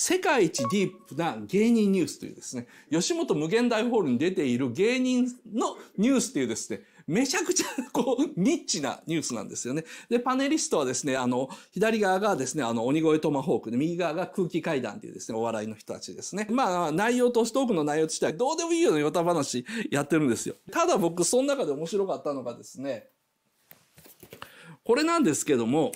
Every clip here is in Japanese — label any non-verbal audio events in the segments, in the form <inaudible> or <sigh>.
世界一ディープな芸人ニュースというですね、吉本無限大ホールに出ている芸人のニュースというですね、めちゃくちゃこう、ニッチなニュースなんですよね。で、パネリストはですね、あの、左側がですね、あの、鬼越トマホークで、右側が空気階段というですね、お笑いの人たちですね。まあ、内容と、トークの内容としては、どうでもいいようなヨタ話やってるんですよ。ただ僕、その中で面白かったのがですね、これなんですけども、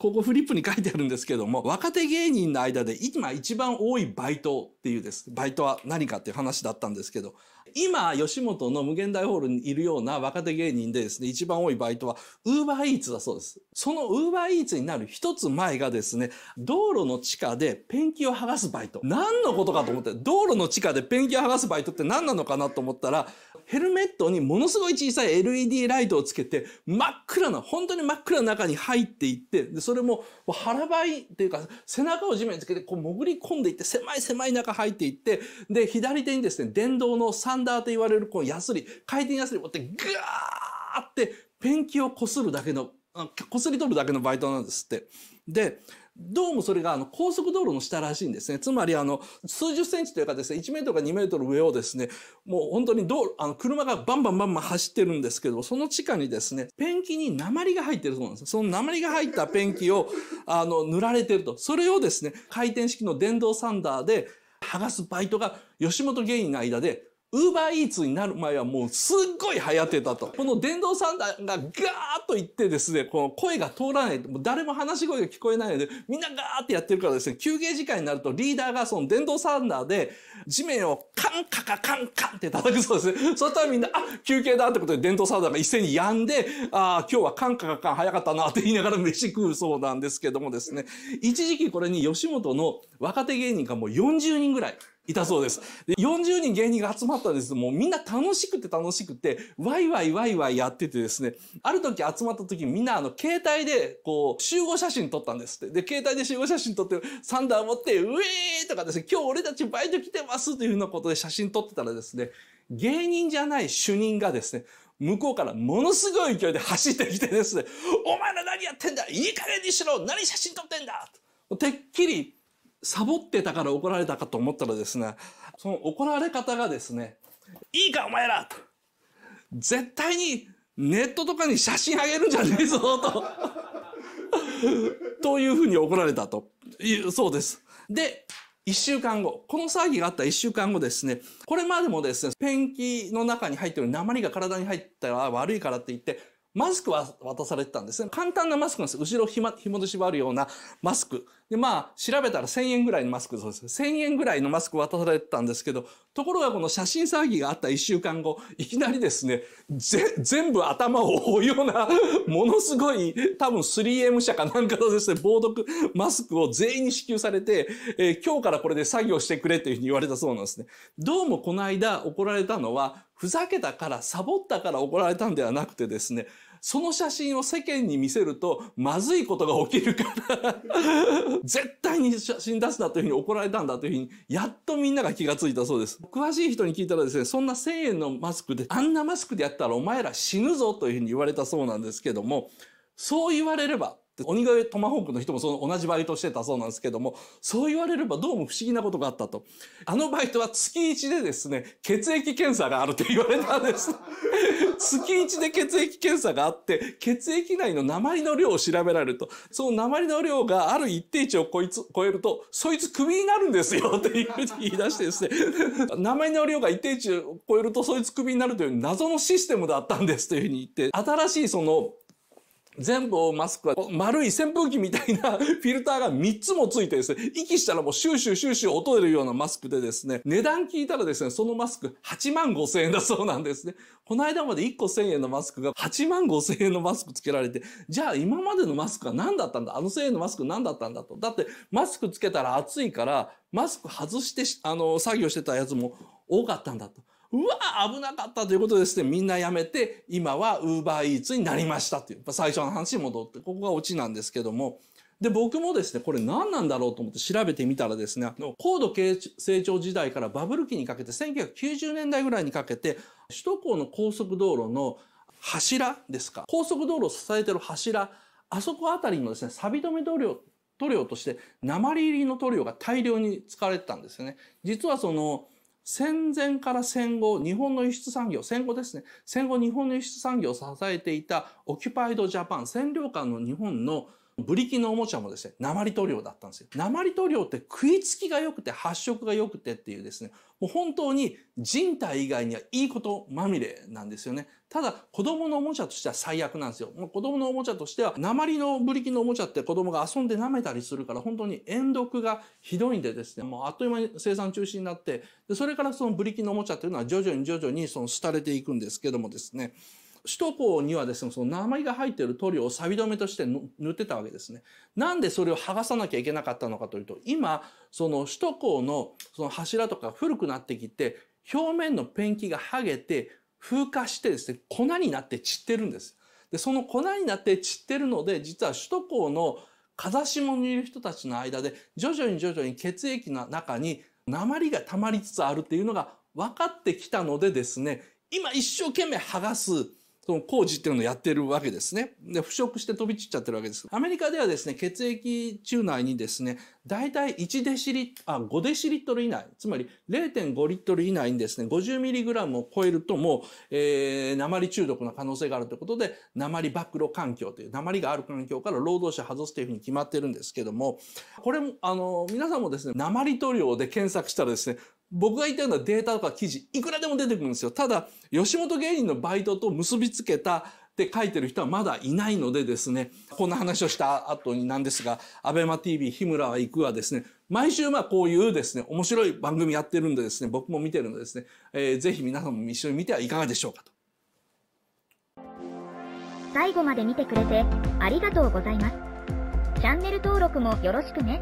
ここフリップに書いてあるんですけども、若手芸人の間で今一番多いバイトっていうです。バイトは何かっていう話だったんですけど、今、吉本の無限大ホールにいるような若手芸人でですね、一番多いバイトは、ウーバーイーツだそうです。そのウーバーイーツになる一つ前がですね、道路の地下でペンキを剥がすバイト。何のことかと思って、道路の地下でペンキを剥がすバイトって何なのかなと思ったら、ヘルメットにものすごい小さい LED ライトをつけて、真っ暗な、本当に真っ暗な中に入っていって、でそれも腹ばいっていうか、背中を地面につけてこう潜り込んでいって、狭い狭い中入っていって、で、左手にですね、電動の3ンダーと言われるこうヤスリ、回転ヤスリ持ってガーってペンキをこするだけの、こすり取るだけのバイトなんですって。で、どうもそれがあの高速道路の下らしいんですね。つまりあの数十センチというかですね、1メートルか2メートル上をですね、もう本当に道路、あの車がバンバンバンバン走ってるんですけど、その地下にですね、ペンキに鉛が入ってるそうなんです。その鉛が入ったペンキを <laughs> あの塗られてると。それをですね、回転式の電動サンダーで剥がすバイトが吉本芸人の間でウーバーイーツになる前はもうすっごい流行ってたと。この電動サンダーがガーッと行ってですね、この声が通らない、もう誰も話し声が聞こえないので、みんなガーってやってるからですね、休憩時間になるとリーダーがその電動サンダーで地面をカンカカカンカンって叩くそうですね。そしたらみんな、あ、休憩だってことで電動サンダーが一斉に止んで、ああ、今日はカンカカカン早かったなって言いながら <laughs> 飯食うそうなんですけどもですね、一時期これに吉本の若手芸人がもう40人ぐらい。いたそうです。で、40人芸人が集まったんですけども、みんな楽しくて楽しくて、ワイワイワイワイやっててですね、ある時集まった時みんなあの、携帯で、こう、集合写真撮ったんですって。で、携帯で集合写真撮って、サンダー持って、ウェーとかですね、今日俺たちバイト来てますというふうなことで写真撮ってたらですね、芸人じゃない主任がですね、向こうからものすごい勢いで走ってきてですね、お前ら何やってんだいい加減にしろ何写真撮ってんだとてっきりサボってたから怒られたかと思ったらですね、その怒られ方がですね、いいかお前らと絶対にネットとかに写真あげるんじゃねえぞと <laughs> というふうに怒られたというそうです。で、1週間後、この騒ぎがあった1週間後ですね、これまでもですね、ペンキの中に入ってる鉛が体に入ったら悪いからって言って、マスクは渡されてたんですね。簡単なマスクなんです。後ろひま、紐で縛るようなマスク。で、まあ、調べたら1000円ぐらいのマスクそうです。1000円ぐらいのマスク渡されてたんですけど、ところがこの写真騒ぎがあった1週間後、いきなりですね、全部頭を覆うような、ものすごい、多分 3M 社かなんかのですね、防毒マスクを全員に支給されて、えー、今日からこれで作業してくれというふうに言われたそうなんですね。どうもこの間怒られたのは、ふざけたから、サボったから怒られたんではなくてですね、その写真を世間に見せるとまずいことが起きるから絶対に写真出すなというふうに怒られたんだというふうにやっとみんなが気がついたそうです。詳しい人に聞いたらですねそんな1,000円のマスクであんなマスクでやったらお前ら死ぬぞというふうに言われたそうなんですけどもそう言われれば鬼越トマホークの人もその同じバイトしてたそうなんですけどもそう言われればどうも不思議なことがあったとあのバイトは月1でですね血液検査があるって言われたんです <laughs> 月一で血液検査があって血液内の鉛の量を調べられるとその鉛の量がある一定値をこいつ超えるとそいつクビになるんですよって言い出してですね <laughs> 鉛の量が一定値を超えるとそいつクビになるという謎のシステムだったんですというふうに言って新しいその全部をマスクは丸い扇風機みたいな <laughs> フィルターが3つもついてですね、息したらもうシューシューシューシュー音出るようなマスクでですね、値段聞いたらですね、そのマスク8万5千円だそうなんですね。この間まで1個1000円のマスクが8万5千円のマスクつけられて、じゃあ今までのマスクは何だったんだあの1000円のマスク何だったんだと。だってマスクつけたら暑いから、マスク外してあの作業してたやつも多かったんだと。うわ危なかったということでですね、みんな辞めて、今はウーバーイーツになりましたっていう、最初の話に戻って、ここがオチなんですけども、で、僕もですね、これ何なんだろうと思って調べてみたらですね、高度成長時代からバブル期にかけて、1990年代ぐらいにかけて、首都高の高速道路の柱ですか、高速道路を支えてる柱、あそこあたりのですね、錆止め塗料、塗料として、鉛入りの塗料が大量に使われてたんですよね。実はその、戦前から戦後、日本の輸出産業、戦後ですね。戦後日本の輸出産業を支えていたオキュパイドジャパン、占領下の日本のブリキのおもちゃもですね、鉛塗料だったんですよ。鉛塗料って食いつきが良くて発色が良くてっていうですね、もう本当に人体以外にはいいことまみれなんですよね。ただ、子供のおもちゃとしては最悪なんですよ。もう子供のおもちゃとしては、鉛のブリキのおもちゃって子供が遊んで舐めたりするから、本当に円毒がひどいんでですね、もうあっという間に生産中止になって、でそれからそのブリキのおもちゃっていうのは徐々に徐々にその廃れていくんですけどもですね、首都高にはですね、その鉛が入っている塗料を錆止めとして塗ってたわけですね。なんでそれを剥がさなきゃいけなかったのかというと、今、その首都高のその柱とか古くなってきて、表面のペンキが剥げて、風化してですね、粉になって散ってるんです。で、その粉になって散ってるので、実は首都高の風下にいる人たちの間で、徐々に徐々に血液の中に鉛が溜まりつつあるっていうのが分かってきたのでですね、今一生懸命剥がすその工事っていうのをやってるわけですね。で、腐食して飛び散っちゃってるわけです。アメリカではですね、血液中内にですね、大体1デシリ、あ、5デシリットル以内、つまり0.5リットル以内にですね、50ミリグラムを超えるともう、えー、鉛中毒の可能性があるということで、鉛暴露環境という、鉛がある環境から労働者外すというふうに決まってるんですけども、これも、あの、皆さんもですね、鉛塗料で検索したらですね、僕が言ったようなデータとか記事、いくらでも出てくるんですよ。ただ、吉本芸人のバイトと結びつけたって書いてる人はまだいないのでですね、こんな話をした後になんですが、アベマ t v 日村は行くはですね、毎週まあこういうですね、面白い番組やってるんでですね、僕も見てるのでですね、えー、ぜひ皆さんも一緒に見てはいかがでしょうかと。最後まで見てくれてありがとうございます。チャンネル登録もよろしくね。